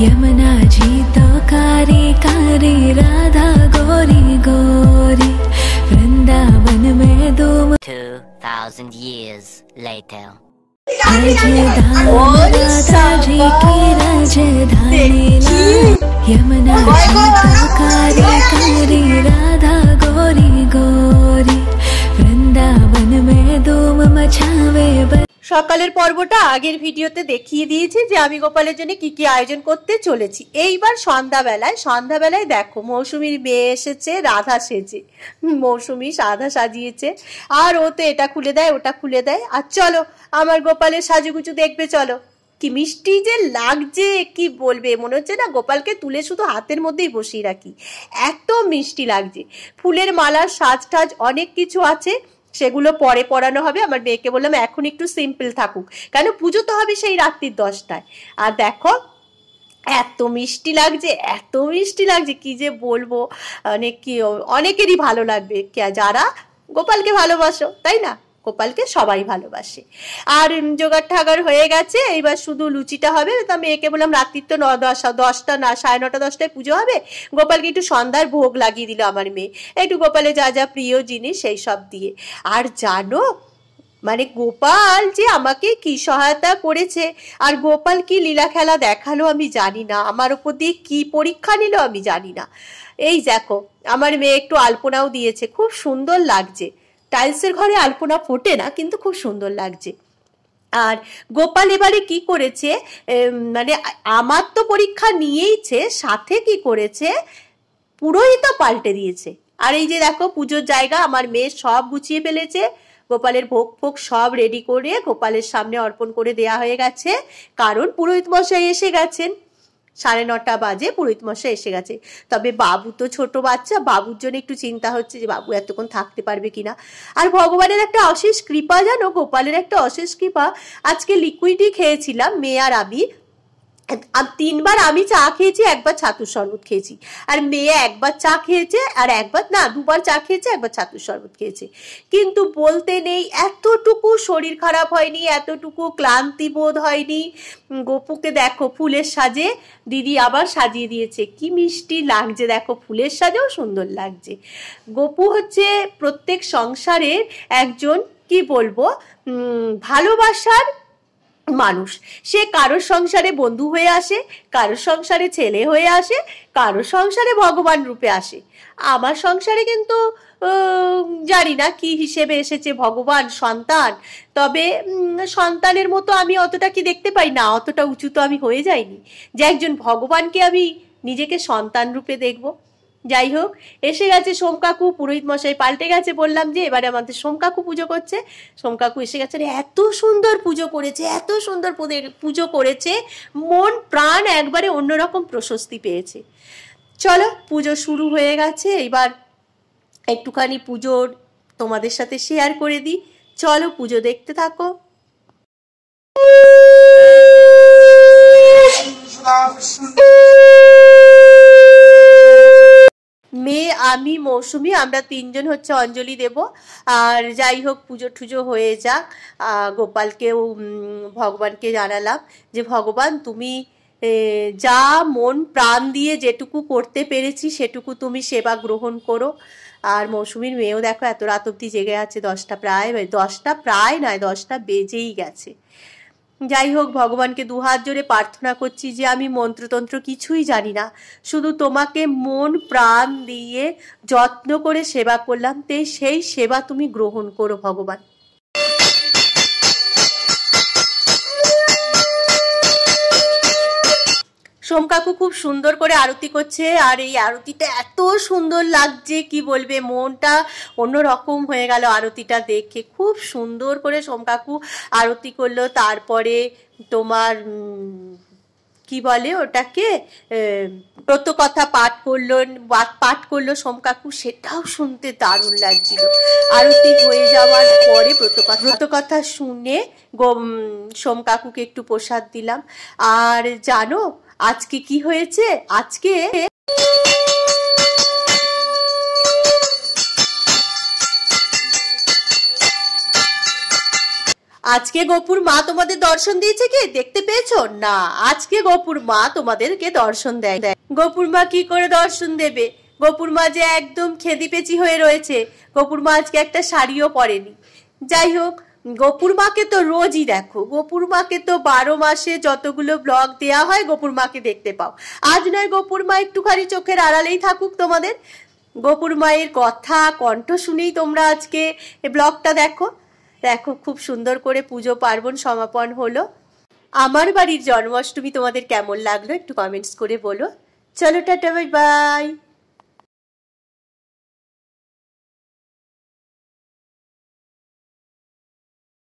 यमुना जी तो कारी कारी राधा गोरी गोरी वृंदावन में दो thousand years later राजधानी oh यमुना जी तो कारी कारी राधा गोरी गोरी সকালের পর্বটা আগের ভিডিওতে দেখিয়ে দিয়েছি যে আমি গোপালের জন্য কি কি আয়োজন করতে চলেছি এইবার সন্ধ্যাবেলায় সন্ধ্যাবেলায় দেখো মৌসুমির মেয়ে এসেছে রাধা সেজে মৌসুমি সাধা সাজিয়েছে আর ও তো এটা খুলে দেয় ওটা খুলে দেয় আর চলো আমার গোপালের সাজুগুচু দেখবে চলো কি মিষ্টি যে লাগছে কি বলবে মনে হচ্ছে না গোপালকে তুলে শুধু হাতের মধ্যেই বসিয়ে রাখি এত মিষ্টি লাগছে ফুলের মালার সাজ টাজ অনেক কিছু আছে সেগুলো পরে পড়ানো হবে আমার মেয়েকে বললাম এখন একটু সিম্পল থাকুক কেন পুজো তো হবে সেই রাত্রির দশটায় আর দেখো এত মিষ্টি লাগছে এত মিষ্টি লাগছে কি যে বলবো মানে কি অনেকেরই ভালো লাগবে যারা গোপালকে ভালোবাসো তাই না গোপালকে সবাই ভালোবাসে আর জোগাড় ঠাগার হয়ে গেছে এইবার শুধু লুচিটা হবে তা মেয়েকে বললাম রাত্রির তো ন দশ দশটা না সাড়ে নটা দশটায় পুজো হবে গোপালকে একটু সন্ধ্যার ভোগ লাগিয়ে দিল আমার মেয়ে একটু গোপালে যা যা প্রিয় জিনিস সেই সব দিয়ে আর জানো মানে গোপাল যে আমাকে কি সহায়তা করেছে আর গোপাল কি লীলা খেলা দেখালো আমি জানি না আমার ওপর দিয়ে কি পরীক্ষা নিল আমি জানি না এই দেখো আমার মেয়ে একটু আলপনাও দিয়েছে খুব সুন্দর লাগছে টাইলসের ঘরে আলপনা ফোটে না কিন্তু খুব সুন্দর লাগছে আর গোপাল এবারে কি করেছে মানে আমার তো পরীক্ষা নিয়েইছে সাথে কি করেছে পুরোহিতা পাল্টে দিয়েছে আর এই যে দেখো পুজোর জায়গা আমার মেয়ে সব গুছিয়ে ফেলেছে গোপালের ভোগ ফোক সব রেডি করে গোপালের সামনে অর্পণ করে দেয়া হয়ে গেছে কারণ পুরোহিত মশাই এসে গেছেন সাড়ে নটা বাজে পুরোহিত মশাই এসে গেছে তবে বাবু তো ছোট বাচ্চা বাবুর জন্য একটু চিন্তা হচ্ছে যে বাবু এতক্ষণ থাকতে পারবে কিনা আর ভগবানের একটা অশেষ কৃপা জানো গোপালের একটা অশেষ কৃপা আজকে লিকুইডই খেয়েছিলাম মেয়ার আর আর তিনবার আমি চা খেয়েছি একবার ছাতুর শরবত খেয়েছি আর মেয়ে একবার চা খেয়েছে আর একবার না দুবার চা খেয়েছে একবার ছাতুর শরবত খেয়েছে কিন্তু বলতে নেই এতটুকু শরীর খারাপ হয়নি এতটুকু ক্লান্তি বোধ হয়নি গপুকে দেখো ফুলের সাজে দিদি আবার সাজিয়ে দিয়েছে কি মিষ্টি লাগছে দেখো ফুলের সাজেও সুন্দর লাগছে গোপু হচ্ছে প্রত্যেক সংসারের একজন কি বলবো ভালোবাসার মানুষ সে কারোর সংসারে বন্ধু হয়ে আসে কারোর সংসারে ছেলে হয়ে আসে কারোর সংসারে ভগবান রূপে আসে আমার সংসারে কিন্তু জানি না কি হিসেবে এসেছে ভগবান সন্তান তবে সন্তানের মতো আমি অতটা কি দেখতে পাই না অতটা উঁচু তো আমি হয়ে যাইনি যে একজন ভগবানকে আমি নিজেকে সন্তান রূপে দেখবো যাই হোক এসে গেছে সোমকাকু পুরোহিত মশাই পাল্টে গেছে বললাম যে এবারে আমাদের সোমকাকু পুজো করছে সোমকাকু এসে গেছে এত সুন্দর পুজো করেছে এত সুন্দর পুজো করেছে মন প্রাণ একবারে অন্যরকম প্রশস্তি পেয়েছে চলো পুজো শুরু হয়ে গেছে এবার একটুখানি পুজোর তোমাদের সাথে শেয়ার করে দিই চলো পুজো দেখতে থাকো Thank you. আমি মৌসুমি আমরা তিনজন হচ্ছে অঞ্জলি দেব আর যাই হোক পুজো টুজো হয়ে যাক গোপালকেও ভগবানকে জানালাম যে ভগবান তুমি যা মন প্রাণ দিয়ে যেটুকু করতে পেরেছি সেটুকু তুমি সেবা গ্রহণ করো আর মৌসুমির মেয়েও দেখো এত রাত অব্দি জেগে আছে দশটা প্রায় দশটা প্রায় নয় দশটা বেজেই গেছে যাই হোক ভগবানকে দুহাত জোরে প্রার্থনা করছি যে আমি মন্ত্রতন্ত্র কিছুই জানি না শুধু তোমাকে মন প্রাণ দিয়ে যত্ন করে সেবা করলাম তে সেই সেবা তুমি গ্রহণ করো ভগবান সোমকাকু খুব সুন্দর করে আরতি করছে আর এই আরতিটা এত সুন্দর লাগছে কি বলবে মনটা অন্য রকম হয়ে গেল আরতিটা দেখে খুব সুন্দর করে সোমকাকু আরতি করলো তারপরে তোমার কি বলে ওটাকে কথা পাঠ করলো পাঠ করলো সোমকাকু সেটাও শুনতে দারুণ লাগছিল আরতি হয়ে যাওয়ার পরে ব্রতকথা শুনে সোমকাকুকে একটু প্রসাদ দিলাম আর জানো আজকে কি হয়েছে আজকে আজকে গোপুর মা তোমাদের দর্শন দিয়েছে কি দেখতে পেয়েছো না আজকে গোপুর মা তোমাদেরকে দর্শন দেয় গোপুর মা কি করে দর্শন দেবে গোপুর মা যে একদম খেদি পেঁচি হয়ে রয়েছে গোপুর মা আজকে একটা শাড়িও পরেনি যাই হোক গোপুর মাকে তো রোজই দেখো গোপুর মাকে তো বারো মাসে যতগুলো ব্লগ দেয়া হয় গোপুর মাকে দেখতে পাও আজ নয় গোপুর মা একটুখানি চোখের আড়ালেই থাকুক তোমাদের গোপুর মায়ের কথা কণ্ঠ শুনেই তোমরা আজকে ব্লগটা দেখো দেখো খুব সুন্দর করে পুজো পার্বণ সমাপন হলো আমার বাড়ির জন্মাষ্টমী তোমাদের কেমন লাগলো একটু কমেন্টস করে বলো চলো টাটা বাই বাই